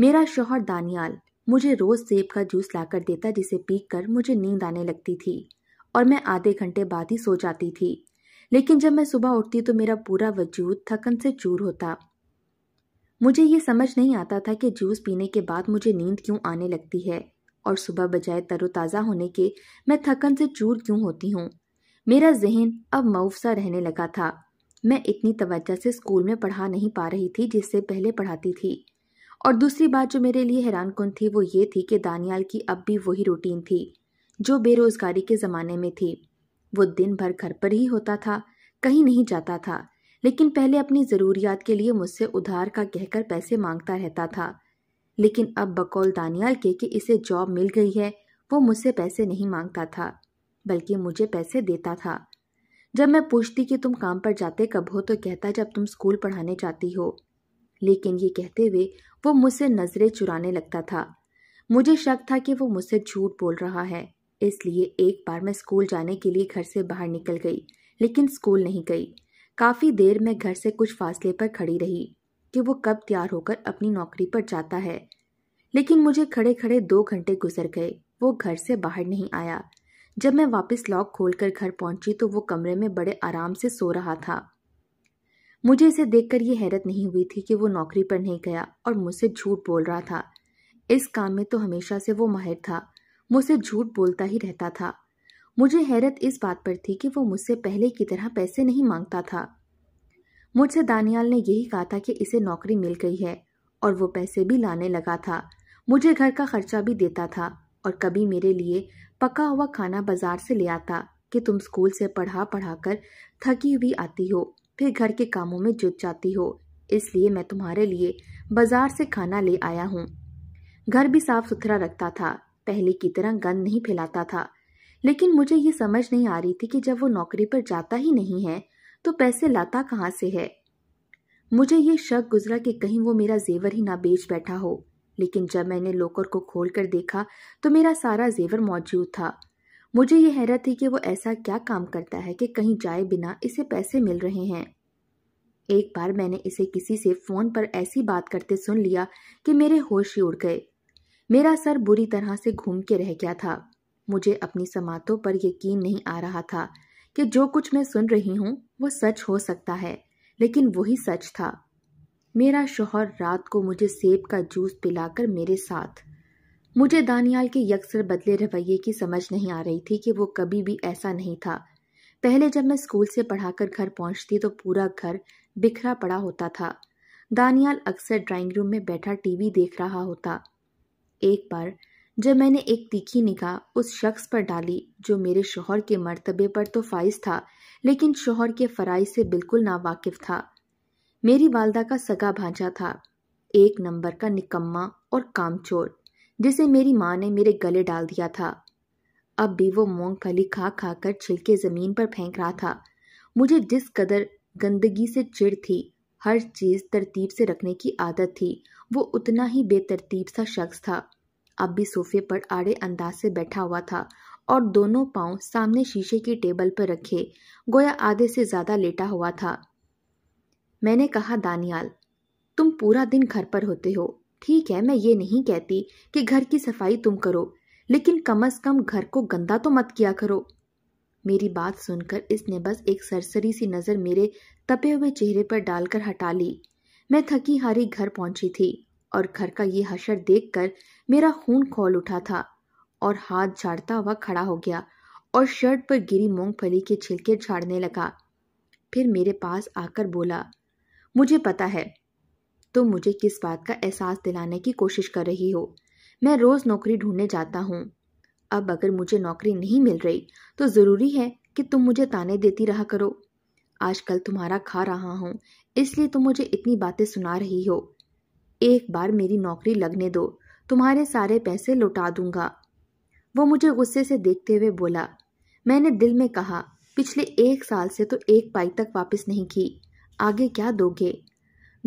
मेरा शोहर दानियाल मुझे रोज़ सेब का जूस लाकर देता जिसे पी कर मुझे नींद आने लगती थी और मैं आधे घंटे बाद ही सो जाती थी लेकिन जब मैं सुबह उठती तो मेरा पूरा वजूद थकन से चूर होता मुझे ये समझ नहीं आता था कि जूस पीने के बाद मुझे नींद क्यों आने लगती है और सुबह बजाय तरोताज़ा होने के मैं थकन से चूर क्यों होती हूँ मेरा जहन अब मऊफसा रहने लगा था मैं इतनी तवज्जा से स्कूल में पढ़ा नहीं पा रही थी जिससे पहले पढ़ाती थी और दूसरी बात जो मेरे लिए हैरान कन थी वो ये थी कि दानियाल की अब भी वही रूटीन थी जो बेरोज़गारी के ज़माने में थी वो दिन भर घर पर ही होता था कहीं नहीं जाता था लेकिन पहले अपनी ज़रूरियात के लिए मुझसे उधार का कहकर पैसे मांगता रहता था लेकिन अब बकौल दानियाल के कि इसे जॉब मिल गई है वो मुझसे पैसे नहीं मांगता था बल्कि मुझे पैसे देता था जब मैं पूछती कि तुम काम पर जाते कब हो तो कहता जब तुम स्कूल पढ़ाने जाती हो लेकिन ये कहते हुए वो मुझसे नज़रें चुराने लगता था मुझे शक था कि वो मुझसे झूठ बोल रहा है इसलिए एक बार मैं स्कूल जाने के लिए घर से बाहर निकल गई लेकिन स्कूल नहीं गई काफ़ी देर मैं घर से कुछ फासले पर खड़ी रही कि वो कब तैयार होकर अपनी नौकरी पर जाता है लेकिन मुझे खड़े खड़े दो घंटे गुजर गए वो घर से बाहर नहीं आया जब मैं वापस लॉक खोलकर घर पहुंची तो वो कमरे में बड़े आराम से सो रहा था मुझे इसे देखकर ये हैरत नहीं हुई थी कि वो नौकरी पर नहीं गया और मुझसे झूठ बोल रहा था इस काम में तो हमेशा से वो माहिर था मुझसे झूठ बोलता ही रहता था मुझे हैरत इस बात पर थी कि वो मुझसे पहले की तरह पैसे नहीं मांगता था मुझसे दानियाल ने यही कहा था कि इसे नौकरी मिल गई है और वो पैसे भी लाने लगा था मुझे घर का खर्चा भी देता था और कभी मेरे लिए पका हुआ खाना बाजार से ले आता कि तुम स्कूल से पढ़ा पढ़ा कर थकी हुई आती हो फिर घर के कामों में जुट जाती हो इसलिए मैं तुम्हारे लिए बाजार से खाना ले आया हूँ घर भी साफ सुथरा रखता था पहले की तरह गंद नहीं फैलाता था लेकिन मुझे ये समझ नहीं आ रही थी कि जब वो नौकरी पर जाता ही नहीं है तो पैसे लाता कहाँ से है मुझे ये शक गुजरा कि कहीं वो मेरा जेवर ही ना बेच बैठा हो लेकिन जब मैंने लोकर को खोल कर देखा तो मेरा सारा जेवर मौजूद था मुझे ये हैरत थी कि वो ऐसा क्या काम करता है कि कहीं जाए बिना इसे पैसे मिल रहे हैं एक बार मैंने इसे किसी से फ़ोन पर ऐसी बात करते सुन लिया कि मेरे होश ही उड़ गए मेरा सर बुरी तरह से घूम के रह गया था मुझे अपनी समातों पर यकीन नहीं आ रहा था कि जो कुछ मैं सुन रही हूँ वो सच हो सकता है लेकिन वही सच था मेरा शोहर रात को मुझे सेब का जूस पिलाकर मेरे साथ मुझे दानियाल के यकसर बदले रवैये की समझ नहीं आ रही थी कि वो कभी भी ऐसा नहीं था पहले जब मैं स्कूल से पढ़ाकर घर पहुंचती तो पूरा घर बिखरा पड़ा होता था दानियाल अक्सर ड्राइंग रूम में बैठा टीवी देख रहा होता एक बार जब मैंने एक तीखी निगाह उस शख्स पर डाली जो मेरे शोहर के मर्तबे पर तो फाइज था लेकिन शोहर के फ़राइज से बिल्कुल नावाकिफ था मेरी वालदा का सगा भांजा था एक नंबर का निकम्मा और कामचोर जिसे मेरी माँ ने मेरे गले डाल दिया था अब भी वो मूंगफली खा खा कर छिलके ज़मीन पर फेंक रहा था मुझे जिस कदर गंदगी से चिड़ थी हर चीज़ तरतीब से रखने की आदत थी वो उतना ही बेतरतीब सा शख्स था अब भी सोफे पर आड़े अंदाज से बैठा हुआ था और दोनों पांव सामने शीशे की टेबल पर रखे गोया आधे से ज़्यादा लेटा हुआ था मैंने कहा दानियाल तुम पूरा दिन घर पर होते हो ठीक है मैं ये नहीं कहती कि घर की सफाई तुम करो लेकिन कम अज कम घर को गंदा तो मत किया करो मेरी बात सुनकर इसने बस एक सरसरी सी नज़र मेरे तपे हुए चेहरे पर डालकर हटा ली मैं थकी हारी घर पहुंची थी और घर का ये हशर देखकर मेरा खून खोल उठा था और हाथ झाड़ता हुआ खड़ा हो गया और शर्ट पर गिरी मूंगफली के छिलके झाड़ने लगा फिर मेरे पास आकर बोला मुझे पता है तुम मुझे किस बात का एहसास दिलाने की कोशिश कर रही हो मैं रोज़ नौकरी ढूंढने जाता हूँ अब अगर मुझे नौकरी नहीं मिल रही तो ज़रूरी है कि तुम मुझे ताने देती रहा करो आजकल तुम्हारा खा रहा हूँ इसलिए तुम मुझे इतनी बातें सुना रही हो एक बार मेरी नौकरी लगने दो तुम्हारे सारे पैसे लौटा दूंगा वो मुझे गुस्से से देखते हुए बोला मैंने दिल में कहा पिछले एक साल से तो एक पाई तक वापस नहीं की आगे क्या दोगे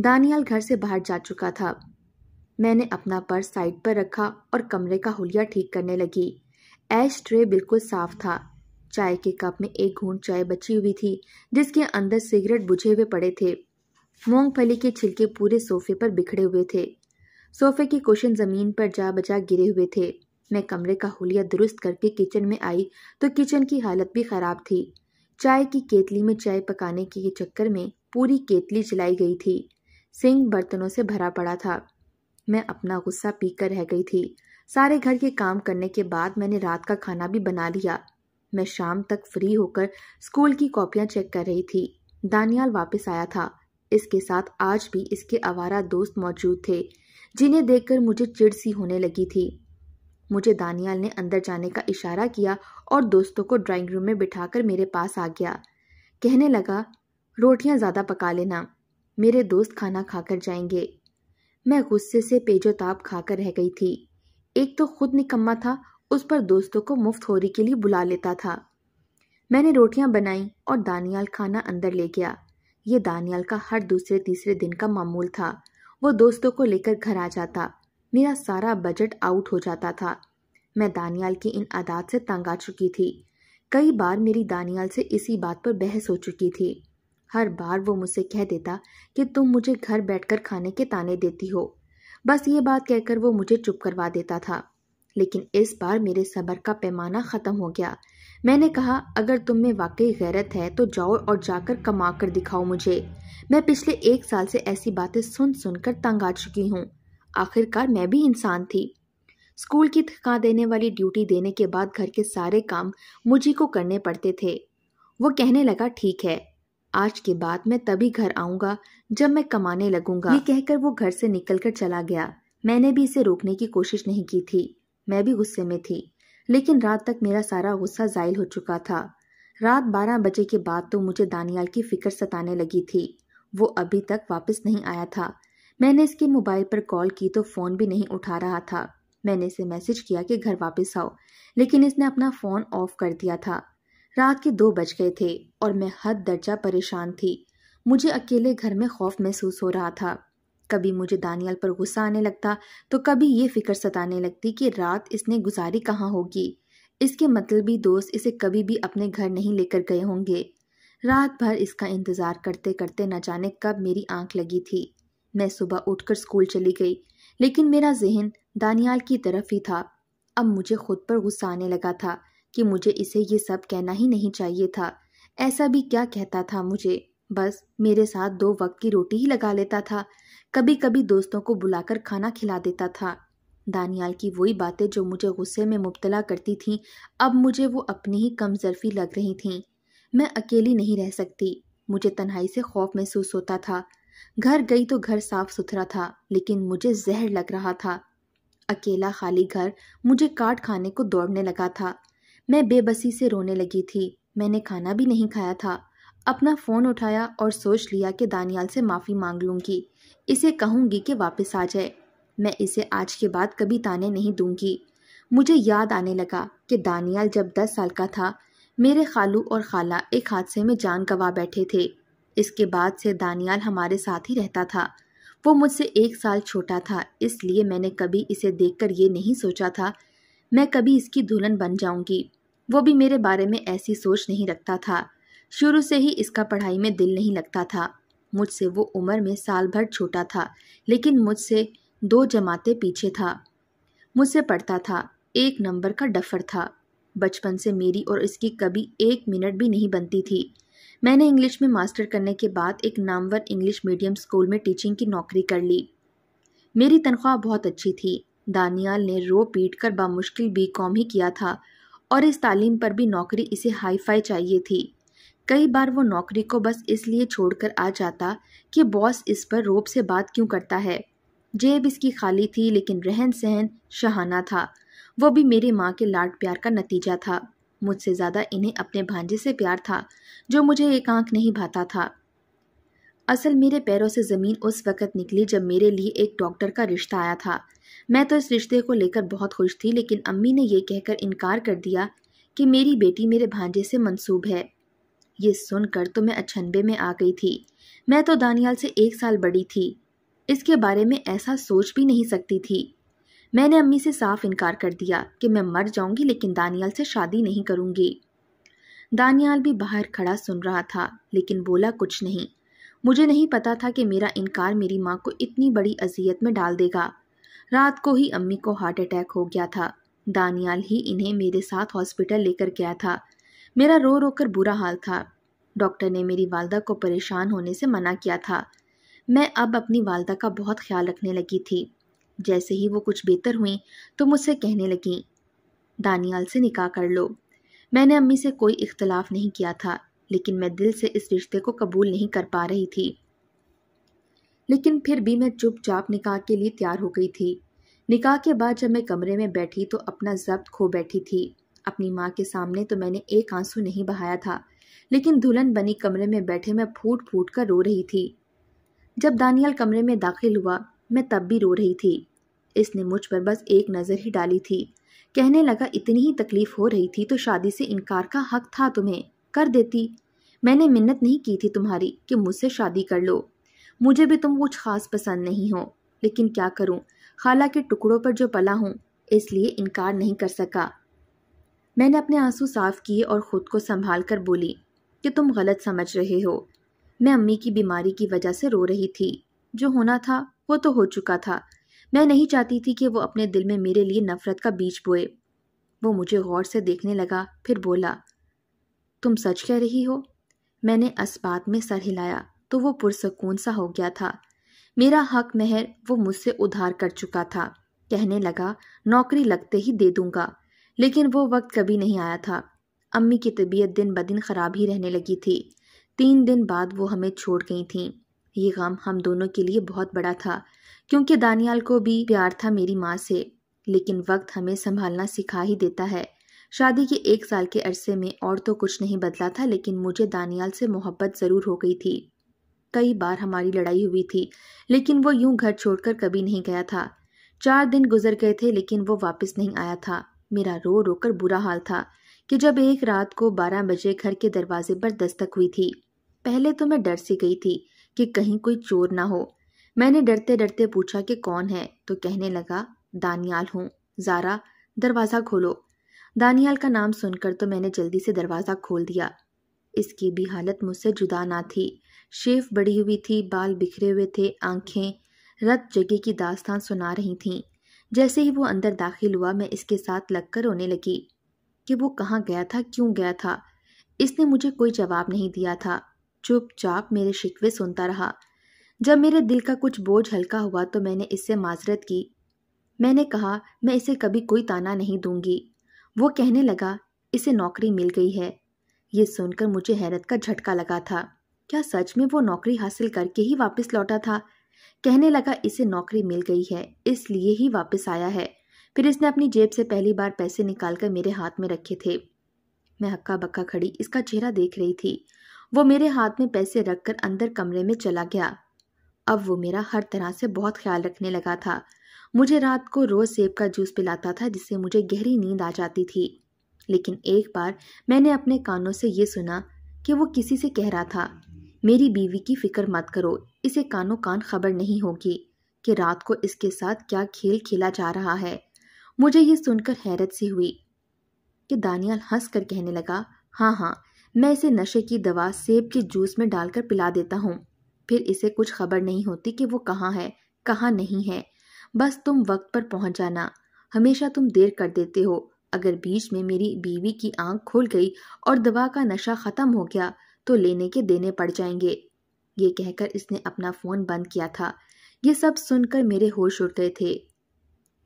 दानियाल घर से बाहर जा चुका था मैंने अपना पर्स साइड पर रखा और कमरे का होलिया ठीक करने लगी ऐश ट्रे बिल्कुल साफ था चाय के कप में एक घूंट चाय बची हुई थी जिसके अंदर सिगरेट बुझे हुए पड़े थे मूंगफली के छिलके पूरे सोफे पर बिखरे हुए थे सोफे के कुशन जमीन पर जा बजा गिरे हुए थे मैं कमरे का होलिया दुरुस्त करके किचन में आई तो किचन की हालत भी खराब थी चाय की केतली में चाय पकाने के चक्कर में पूरी केतली जलाई गई थी सिंह बर्तनों से भरा पड़ा था मैं अपना गुस्सा पीकर रह गई थी सारे घर के काम करने के बाद मैंने रात का खाना भी बना लिया मैं शाम तक फ्री होकर स्कूल की कॉपियां चेक कर रही थी दानियाल वापस आया था इसके साथ आज भी इसके आवारा दोस्त मौजूद थे जिन्हें देखकर मुझे चिड़ सी होने लगी थी मुझे दानियाल ने अंदर जाने का इशारा किया और दोस्तों को ड्राइंग रूम में बिठाकर मेरे पास आ गया कहने लगा रोटियां ज़्यादा पका लेना मेरे दोस्त खाना खाकर जाएंगे मैं गुस्से से पेजोताब खाकर रह गई थी एक तो खुद निकम्मा था उस पर दोस्तों को मुफ्त होरी के लिए बुला लेता था मैंने रोटियां बनाई और दानियाल खाना अंदर ले गया ये दानियाल का हर दूसरे तीसरे दिन का मामूल था वो दोस्तों को लेकर घर आ जाता मेरा सारा बजट आउट हो जाता था मैं दानियाल की इन आदात से तंग आ चुकी थी कई बार मेरी दानियाल से इसी बात पर बहस हो चुकी थी हर बार वो मुझसे कह देता कि तुम मुझे घर बैठकर खाने के ताने देती हो बस ये बात कहकर वो मुझे चुप करवा देता था लेकिन इस बार मेरे सबर का पैमाना ख़त्म हो गया मैंने कहा अगर तुम में वाकई गैरत है तो जाओ और जाकर कमा कर दिखाओ मुझे मैं पिछले एक साल से ऐसी बातें सुन सुनकर तंग आ चुकी हूँ आखिरकार मैं भी इंसान थी स्कूल की थका देने वाली ड्यूटी देने के बाद घर के सारे काम मुझी को करने पड़ते थे वो कहने लगा ठीक है आज के बाद मैं तभी घर आऊंगा जब मैं कमाने लगूंगा ये कहकर वो घर से निकलकर चला गया मैंने भी इसे रोकने की कोशिश नहीं की थी मैं भी गुस्से में थी लेकिन रात तक मेरा सारा गुस्सा जायल हो चुका था रात बारह बजे के बाद तो मुझे दानियाल की फिक्र सताने लगी थी वो अभी तक वापस नहीं आया था मैंने इसके मोबाइल पर कॉल की तो फ़ोन भी नहीं उठा रहा था मैंने इसे मैसेज किया कि घर वापस आओ लेकिन इसने अपना फ़ोन ऑफ कर दिया था रात के दो बज गए थे और मैं हद दर्जा परेशान थी मुझे अकेले घर में खौफ महसूस हो रहा था कभी मुझे दानियल पर गुस्सा आने लगता तो कभी ये फिक्र सताने लगती कि रात इसने गुजारी कहाँ होगी इसके मतलबी दोस्त इसे कभी भी अपने घर नहीं लेकर गए होंगे रात भर इसका इंतज़ार करते करते न जाने कब मेरी आंख लगी थी मैं सुबह उठकर स्कूल चली गई लेकिन मेरा जहन दानियाल की तरफ ही था अब मुझे खुद पर गुस्सा आने लगा था कि मुझे इसे ये सब कहना ही नहीं चाहिए था ऐसा भी क्या कहता था मुझे बस मेरे साथ दो वक्त की रोटी ही लगा लेता था कभी कभी दोस्तों को बुलाकर खाना खिला देता था दानियाल की वही बातें जो मुझे गुस्से में मुबतला करती थीं अब मुझे वो अपनी ही कमजरफी लग रही थीं मैं अकेली नहीं रह सकती मुझे तन्हाई से खौफ महसूस होता था घर गई तो घर साफ सुथरा था लेकिन मुझे जहर लग रहा था अकेला खाली घर मुझे काट खाने को दौड़ने लगा था मैं बेबसी से रोने लगी थी मैंने खाना भी नहीं खाया था अपना फ़ोन उठाया और सोच लिया कि दानियाल से माफ़ी मांग लूँगी इसे कहूँगी कि वापस आ जाए मैं इसे आज के बाद कभी ताने नहीं दूँगी मुझे याद आने लगा कि दानियाल जब दस साल का था मेरे खालू और खाला एक हादसे में जान गंवा बैठे थे इसके बाद से दानियाल हमारे साथ ही रहता था वो मुझसे एक साल छोटा था इसलिए मैंने कभी इसे देखकर ये नहीं सोचा था मैं कभी इसकी दुल्हन बन जाऊंगी वो भी मेरे बारे में ऐसी सोच नहीं रखता था शुरू से ही इसका पढ़ाई में दिल नहीं लगता था मुझसे वो उम्र में साल भर छोटा था लेकिन मुझसे दो जमाते पीछे था मुझसे पढ़ता था एक नंबर का डफर था बचपन से मेरी और इसकी कभी एक मिनट भी नहीं बनती थी मैंने इंग्लिश में मास्टर करने के बाद एक नामवर इंग्लिश मीडियम स्कूल में टीचिंग की नौकरी कर ली मेरी तनख्वाह बहुत अच्छी थी दानियाल ने रो पीट कर बामुश्किल बी कॉम ही किया था और इस तालीम पर भी नौकरी इसे हाई फाई चाहिए थी कई बार वो नौकरी को बस इसलिए छोड़कर आ जाता कि बॉस इस पर रोब से बात क्यों करता है जेब इसकी खाली थी लेकिन रहन सहन शहाना था वो भी मेरी माँ के लाड प्यार का नतीजा था मुझसे ज़्यादा इन्हें अपने भांजे से प्यार था जो मुझे एक आंख नहीं भाता था असल मेरे पैरों से ज़मीन उस वक़्त निकली जब मेरे लिए एक डॉक्टर का रिश्ता आया था मैं तो इस रिश्ते को लेकर बहुत खुश थी लेकिन अम्मी ने यह कहकर इनकार कर दिया कि मेरी बेटी मेरे भांजे से मंसूब है ये सुनकर तो मैं अछनबे में आ गई थी मैं तो दानियाल से एक साल बड़ी थी इसके बारे में ऐसा सोच भी नहीं सकती थी मैंने अम्मी से साफ इनकार कर दिया कि मैं मर जाऊंगी लेकिन दानियाल से शादी नहीं करूंगी दानियाल भी बाहर खड़ा सुन रहा था लेकिन बोला कुछ नहीं मुझे नहीं पता था कि मेरा इनकार मेरी माँ को इतनी बड़ी अजियत में डाल देगा रात को ही अम्मी को हार्ट अटैक हो गया था दानियाल ही इन्हें मेरे साथ हॉस्पिटल लेकर गया था मेरा रो रो कर बुरा हाल था डॉक्टर ने मेरी वालदा को परेशान होने से मना किया था मैं अब अपनी वालदा का बहुत ख्याल रखने लगी थी जैसे ही वो कुछ बेहतर हुई तो मुझसे कहने लगी दानियाल से निकाह कर लो मैंने अम्मी से कोई इख्तलाफ नहीं किया था लेकिन मैं दिल से इस रिश्ते को कबूल नहीं कर पा रही थी लेकिन फिर भी मैं चुपचाप निकाह के लिए तैयार हो गई थी निकाह के बाद जब मैं कमरे में बैठी तो अपना जब्त खो बैठी थी अपनी माँ के सामने तो मैंने एक आंसू नहीं बहाया था लेकिन दुल्हन बनी कमरे में बैठे मैं फूट फूट कर रो रही थी जब दानियल कमरे में दाखिल हुआ मैं तब भी रो रही थी इसने मुझ पर बस एक नज़र ही डाली थी कहने लगा इतनी ही तकलीफ़ हो रही थी तो शादी से इनकार का हक था तुम्हें कर देती मैंने मिन्नत नहीं की थी तुम्हारी कि मुझसे शादी कर लो मुझे भी तुम कुछ खास पसंद नहीं हो लेकिन क्या करूं खाला के टुकड़ों पर जो पला हूं इसलिए इनकार नहीं कर सका मैंने अपने आंसू साफ किए और ख़ुद को संभाल कर बोली कि तुम गलत समझ रहे हो मैं अम्मी की बीमारी की वजह से रो रही थी जो होना था वो तो हो चुका था मैं नहीं चाहती थी कि वो अपने दिल में मेरे लिए नफ़रत का बीज बोए वो मुझे गौर से देखने लगा फिर बोला तुम सच कह रही हो मैंने इस में सर हिलाया तो वो पुरसकून सा हो गया था मेरा हक महर वो मुझसे उधार कर चुका था कहने लगा नौकरी लगते ही दे दूंगा लेकिन वो वक्त कभी नहीं आया था अम्मी की तबीयत दिन ब दिन ख़राब ही रहने लगी थी तीन दिन बाद वो हमें छोड़ गई थी ये गम हम दोनों के लिए बहुत बड़ा था क्योंकि दानियाल को भी प्यार था मेरी माँ से लेकिन वक्त हमें संभालना सिखा ही देता है शादी के एक साल के अरसे में और तो कुछ नहीं बदला था लेकिन मुझे दानियाल से मोहब्बत ज़रूर हो गई थी कई बार हमारी लड़ाई हुई थी लेकिन वो यूं घर छोड़कर कभी नहीं गया था चार दिन गुजर गए थे लेकिन वो वापस नहीं आया था मेरा रो रो कर बुरा हाल था कि जब एक रात को बारह बजे घर के दरवाजे पर दस्तक हुई थी पहले तो मैं डर सी गई थी कि कहीं कोई चोर ना हो मैंने डरते डरते पूछा कि कौन है तो कहने लगा दानियाल हूँ ज़ारा दरवाज़ा खोलो दानियाल का नाम सुनकर तो मैंने जल्दी से दरवाज़ा खोल दिया इसकी भी हालत मुझसे जुदा ना थी शेफ बढ़ी हुई थी बाल बिखरे हुए थे आंखें रत जगह की दास्तान सुना रही थीं जैसे ही वो अंदर दाखिल हुआ मैं इसके साथ लगकर रोने लगी कि वो कहाँ गया था क्यों गया था इसने मुझे कोई जवाब नहीं दिया था चुपचाप मेरे शिकवे सुनता रहा जब मेरे दिल का कुछ बोझ हल्का हुआ तो मैंने इससे माजरत की मैंने कहा मैं इसे कभी कोई ताना नहीं दूंगी वो कहने लगा इसे नौकरी मिल गई है ये सुनकर मुझे हैरत का झटका लगा था क्या सच में वो नौकरी हासिल करके ही वापस लौटा था कहने लगा इसे नौकरी मिल गई है इसलिए ही वापस आया है फिर इसने अपनी जेब से पहली बार पैसे निकालकर मेरे हाथ में रखे थे मैं हक्का बक्का खड़ी इसका चेहरा देख रही थी वो मेरे हाथ में पैसे रखकर अंदर कमरे में चला गया अब वो मेरा हर तरह से बहुत ख्याल रखने लगा था मुझे रात को रोज़ सेब का जूस पिलाता था जिससे मुझे गहरी नींद आ जाती थी लेकिन एक बार मैंने अपने कानों से ये सुना कि वो किसी से कह रहा था मेरी बीवी की फिक्र मत करो इसे कानो कान खबर नहीं होगी कि रात को इसके साथ क्या खेल खेला जा रहा है मुझे ये सुनकर हैरत सी हुई कि दानियाल हंस कर कहने लगा हाँ हाँ मैं इसे नशे की दवा सेब के जूस में डालकर पिला देता हूँ फिर इसे कुछ खबर नहीं होती कि वो कहाँ है कहाँ नहीं है बस तुम वक्त पर पहुँच जाना हमेशा तुम देर कर देते हो अगर बीच में मेरी बीवी की आंख खुल गई और दवा का नशा ख़त्म हो गया तो लेने के देने पड़ जाएंगे ये कहकर इसने अपना फ़ोन बंद किया था ये सब सुनकर मेरे होश उड़ते गए थे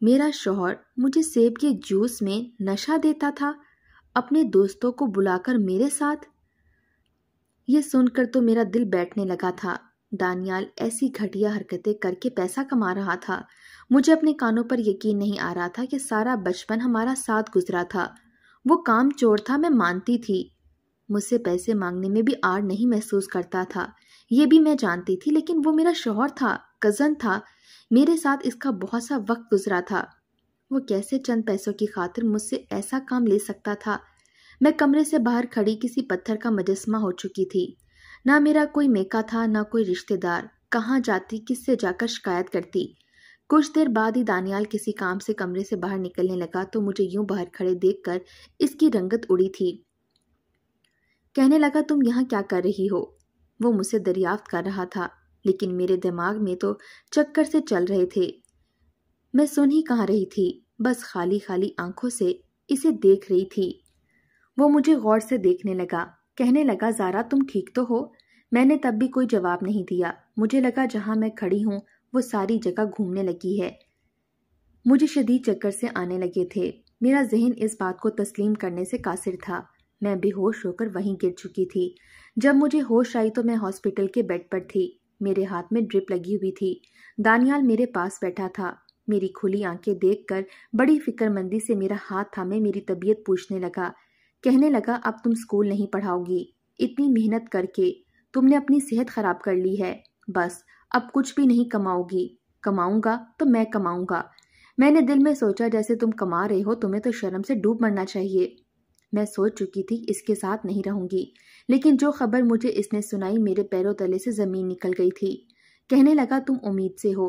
मेरा शोहर मुझे सेब के जूस में नशा देता था अपने दोस्तों को बुलाकर मेरे साथ ये सुनकर तो मेरा दिल बैठने लगा था दानियाल ऐसी घटिया हरकतें करके पैसा कमा रहा था मुझे अपने कानों पर यकीन नहीं आ रहा था कि सारा बचपन हमारा साथ गुजरा था वो काम चोर था मैं मानती थी मुझसे पैसे मांगने में भी आड़ नहीं महसूस करता था ये भी मैं जानती थी लेकिन वो मेरा शोहर था कज़न था मेरे साथ इसका बहुत सा वक्त गुजरा था वो कैसे चंद पैसों की खातिर मुझसे ऐसा काम ले सकता था मैं कमरे से बाहर खड़ी किसी पत्थर का मजस्मा हो चुकी थी ना मेरा कोई मेका था ना कोई रिश्तेदार कहाँ जाती किससे जाकर शिकायत करती कुछ देर बाद ही दानियाल किसी काम से कमरे से बाहर निकलने लगा तो मुझे यूं बाहर खड़े देखकर इसकी रंगत उड़ी थी कहने लगा तुम यहाँ क्या कर रही हो वो मुझसे दरियाफ्त कर रहा था लेकिन मेरे दिमाग में तो चक्कर से चल रहे थे मैं सुन ही कहाँ रही थी बस खाली खाली आंखों से इसे देख रही थी वो मुझे गौर से देखने लगा कहने लगा ज़ारा तुम ठीक तो हो मैंने तब भी कोई जवाब नहीं दिया मुझे लगा जहाँ मैं खड़ी हूँ वो सारी जगह घूमने लगी है मुझे शदीद चक्कर से आने लगे थे मेरा जहन इस बात को तस्लीम करने से कासिर था मैं बेहोश होकर वहीं गिर चुकी थी जब मुझे होश आई तो मैं हॉस्पिटल के बेड पर थी मेरे हाथ में ड्रिप लगी हुई थी दानियाल मेरे पास बैठा था मेरी खुली आंखें देखकर बड़ी फिक्रमंदी से मेरा हाथ थामे मेरी तबीयत पूछने लगा कहने लगा अब तुम स्कूल नहीं पढ़ाओगी इतनी मेहनत करके तुमने अपनी सेहत खराब कर ली है बस अब कुछ भी नहीं कमाओगी कमाऊंगा तो मैं कमाऊंगा मैंने दिल में सोचा जैसे तुम कमा रहे हो तुम्हें तो शर्म से डूब मरना चाहिए मैं सोच चुकी थी इसके साथ नहीं रहूंगी लेकिन जो खबर मुझे इसने सुनाई मेरे पैरों तले से ज़मीन निकल गई थी कहने लगा तुम उम्मीद से हो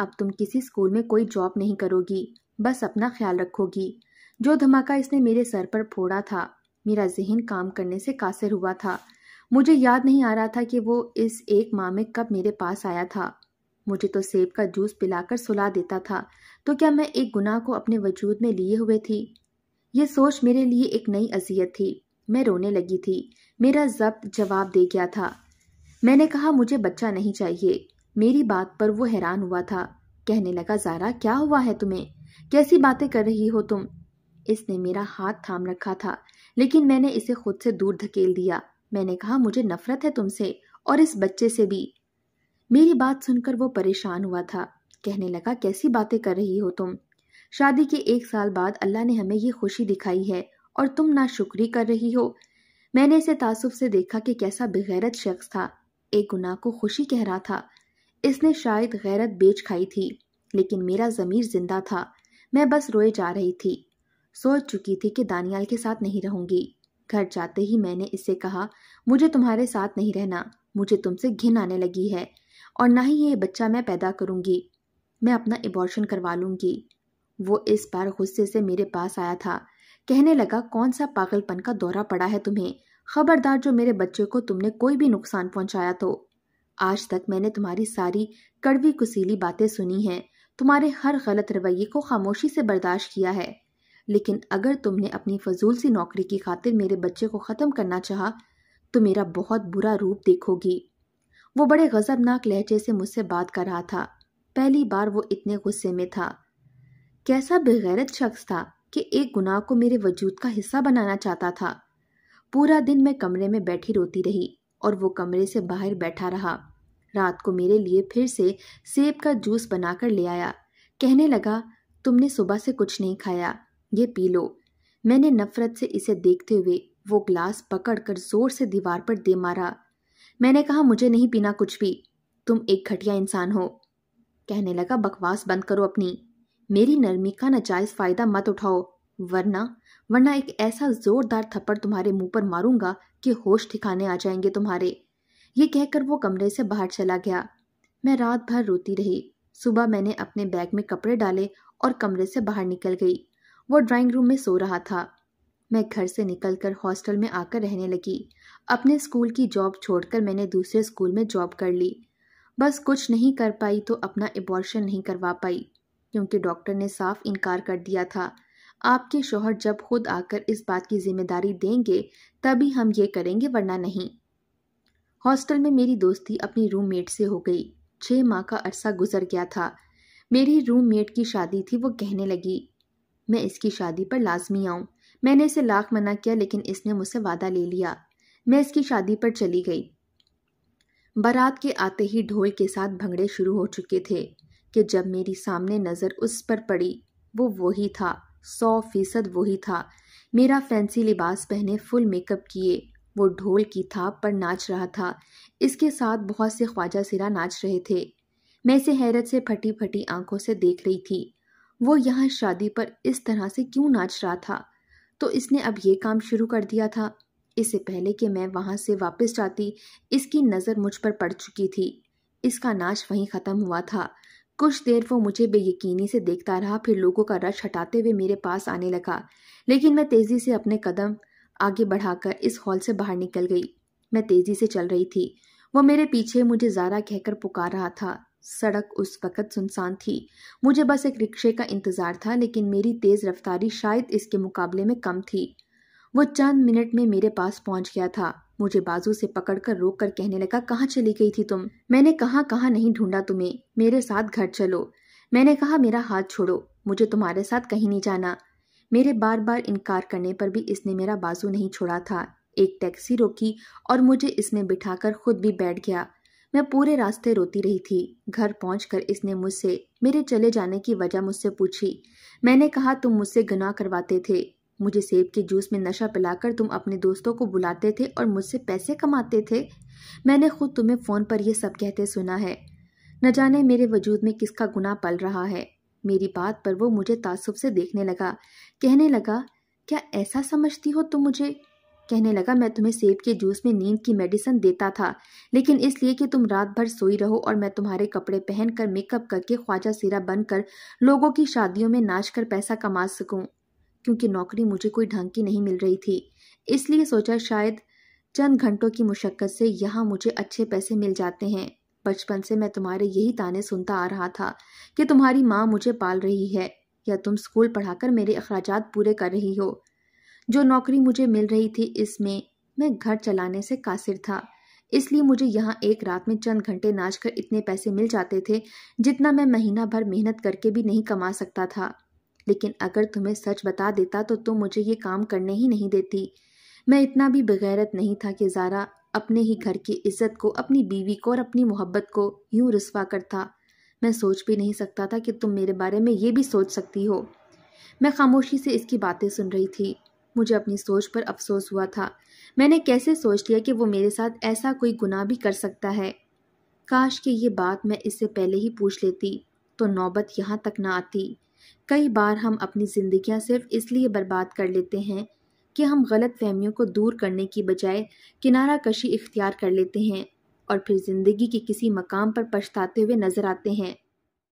अब तुम किसी स्कूल में कोई जॉब नहीं करोगी बस अपना ख्याल रखोगी जो धमाका इसने मेरे सर पर फोड़ा था मेरा जहन काम करने से कासिर हुआ था मुझे याद नहीं आ रहा था कि वो इस एक माह में कब मेरे पास आया था मुझे तो सेब का जूस पिलाकर सुला देता था तो क्या मैं एक गुनाह को अपने वजूद में लिए हुए थी यह सोच मेरे लिए एक नई अजियत थी मैं रोने लगी थी मेरा जब्त जवाब दे गया था मैंने कहा मुझे बच्चा नहीं चाहिए मेरी बात पर वो हैरान हुआ था कहने लगा जारा क्या हुआ है तुम्हें कैसी बातें कर रही हो तुम इसने मेरा हाथ थाम रखा था लेकिन मैंने इसे खुद से दूर धकेल दिया मैंने कहा मुझे नफरत है तुमसे और इस बच्चे से भी मेरी बात सुनकर वो परेशान हुआ था कहने लगा कैसी बातें कर रही हो तुम शादी के एक साल बाद अल्लाह ने हमें ये खुशी दिखाई है और तुम ना शुक्री कर रही हो मैंने इसे तासुब से देखा कि कैसा बेगैरत शख्स था एक गुनाह को खुशी कह रहा था इसने शायद गैरत बेच खाई थी लेकिन मेरा ज़मीर जिंदा था मैं बस रोए जा रही थी सोच चुकी थी कि दानियाल के साथ नहीं रहूंगी घर जाते ही मैंने इससे कहा मुझे तुम्हारे साथ नहीं रहना मुझे तुमसे घिन आने लगी है और ना ही ये बच्चा मैं पैदा करूंगी मैं अपना एबॉर्शन करवा लूंगी वो इस बार गुस्से से मेरे पास आया था कहने लगा कौन सा पागलपन का दौरा पड़ा है तुम्हें खबरदार जो मेरे बच्चे को तुमने कोई भी नुकसान पहुंचाया तो आज तक मैंने तुम्हारी सारी कड़वी कुसीली बातें सुनी हैं तुम्हारे हर गलत रवैये को खामोशी से बर्दाश्त किया है लेकिन अगर तुमने अपनी फजूल सी नौकरी की खातिर मेरे बच्चे को ख़त्म करना चाहा तो मेरा बहुत बुरा रूप देखोगी वो बड़े गज़बनाक लहजे से मुझसे बात कर रहा था पहली बार वो इतने गुस्से में था कैसा बेगैरत शख्स था कि एक गुनाह को मेरे वजूद का हिस्सा बनाना चाहता था पूरा दिन मैं कमरे में बैठी रोती रही और वो कमरे से बाहर बैठा रहा रात को मेरे लिए फिर से सेब का जूस बनाकर ले आया कहने लगा तुमने सुबह से कुछ नहीं खाया ये पी लो मैंने नफरत से इसे देखते हुए वो ग्लास पकड़कर जोर से दीवार पर दे मारा मैंने कहा मुझे नहीं पीना कुछ भी तुम एक घटिया इंसान हो कहने लगा बकवास बंद करो अपनी मेरी नरमी का नाजायज़ फ़ायदा मत उठाओ वरना वरना एक ऐसा ज़ोरदार थप्पड़ तुम्हारे मुंह पर मारूंगा कि होश ठिकाने आ जाएंगे तुम्हारे ये कहकर वो कमरे से बाहर चला गया मैं रात भर रोती रही सुबह मैंने अपने बैग में कपड़े डाले और कमरे से बाहर निकल गई वो ड्राइंग रूम में सो रहा था मैं घर से निकलकर हॉस्टल में आकर रहने लगी अपने स्कूल की जॉब छोड़कर मैंने दूसरे स्कूल में जॉब कर ली बस कुछ नहीं कर पाई तो अपना एबॉर्शन नहीं करवा पाई क्योंकि डॉक्टर ने साफ इनकार कर दिया था आपके शोहर जब खुद आकर इस बात की जिम्मेदारी देंगे तभी हम ये करेंगे वरना नहीं हॉस्टल में मेरी दोस्ती अपनी रूममेट से हो गई छः माह का अरसा गुजर गया था मेरी रूममेट की शादी थी वो कहने लगी मैं इसकी शादी पर लाजमी आऊँ मैंने इसे लाख मना किया लेकिन इसने मुझसे वादा ले लिया मैं इसकी शादी पर चली गई बारात के आते ही ढोल के साथ भंगड़े शुरू हो चुके थे कि जब मेरी सामने नज़र उस पर पड़ी वो वही था सौ फीसद वही था मेरा फैंसी लिबास पहने फुल मेकअप किए वो ढोल की थाप पर नाच रहा था इसके साथ बहुत से ख्वाजा सिरा नाच रहे थे मैं इसे हैरत से फटी फटी आंखों से देख रही थी वो यहाँ शादी पर इस तरह से क्यों नाच रहा था तो इसने अब ये काम शुरू कर दिया था इससे पहले कि मैं वहाँ से वापस जाती इसकी नज़र मुझ पर पड़ चुकी थी इसका नाच वहीं ख़त्म हुआ था कुछ देर वो मुझे बेयकीनी से देखता रहा फिर लोगों का रश हटाते हुए मेरे पास आने लगा लेकिन मैं तेज़ी से अपने कदम आगे बढ़ाकर इस हॉल से बाहर निकल गई मैं तेज़ी से चल रही थी वो मेरे पीछे मुझे ज़ारा कहकर पुकार रहा था सड़क उस वक़्त सुनसान थी मुझे बस एक रिक्शे का इंतज़ार था लेकिन मेरी तेज़ रफ्तारी शायद इसके मुकाबले में कम थी वो चंद मिनट में मेरे पास पहुंच गया था मुझे बाजू से पकड़कर रोक कर कहने लगा कहाँ चली गई थी तुम मैंने कहा कहा नहीं ढूंढा तुम्हें मेरे साथ घर चलो मैंने कहा मेरा हाथ छोड़ो मुझे तुम्हारे साथ कहीं नहीं जाना मेरे बार बार इनकार करने पर भी इसने मेरा बाजू नहीं छोड़ा था एक टैक्सी रोकी और मुझे इसमें बिठाकर खुद भी बैठ गया मैं पूरे रास्ते रोती रही थी घर पहुँच इसने मुझसे मेरे चले जाने की वजह मुझसे पूछी मैंने कहा तुम मुझसे गुनाह करवाते थे मुझे सेब के जूस में नशा पिलाकर तुम अपने दोस्तों को बुलाते थे और मुझसे पैसे कमाते थे मैंने खुद तुम्हें फ़ोन पर यह सब कहते सुना है न जाने मेरे वजूद में किसका गुना पल रहा है मेरी बात पर वो मुझे तासुब से देखने लगा कहने लगा क्या ऐसा समझती हो तुम मुझे कहने लगा मैं तुम्हें सेब के जूस में नींद की मेडिसिन देता था लेकिन इसलिए कि तुम रात भर सोई रहो और मैं तुम्हारे कपड़े पहनकर मेकअप करके ख्वाजा सिरा बनकर लोगों की शादियों में नाच कर पैसा कमा सकूं क्योंकि नौकरी मुझे कोई ढंग की नहीं मिल रही थी इसलिए सोचा शायद चंद घंटों की मुशक्क़त से यहाँ मुझे अच्छे पैसे मिल जाते हैं बचपन से मैं तुम्हारे यही ताने सुनता आ रहा था कि तुम्हारी माँ मुझे पाल रही है या तुम स्कूल पढ़ाकर मेरे अखराज पूरे कर रही हो जो नौकरी मुझे मिल रही थी इसमें मैं घर चलाने से कासिर था इसलिए मुझे यहाँ एक रात में चंद घंटे नाच कर इतने पैसे मिल जाते थे जितना मैं महीना भर मेहनत करके भी नहीं कमा सकता था लेकिन अगर तुम्हें सच बता देता तो तुम मुझे ये काम करने ही नहीं देती मैं इतना भी बगैरत नहीं था कि ज़ारा अपने ही घर की इज्जत को अपनी बीवी को और अपनी मोहब्बत को यूं रसवा करता मैं सोच भी नहीं सकता था कि तुम मेरे बारे में ये भी सोच सकती हो मैं खामोशी से इसकी बातें सुन रही थी मुझे अपनी सोच पर अफसोस हुआ था मैंने कैसे सोच लिया कि वो मेरे साथ ऐसा कोई गुनाह भी कर सकता है काश कि ये बात मैं इससे पहले ही पूछ लेती तो नौबत यहाँ तक ना आती कई बार हम अपनी ज़िंदियाँ सिर्फ इसलिए बर्बाद कर लेते हैं कि हम गलत फहमियों को दूर करने की बजाय किनारा कशी इख्तियार कर लेते हैं और फिर ज़िंदगी के किसी मकाम पर पछताते हुए नज़र आते हैं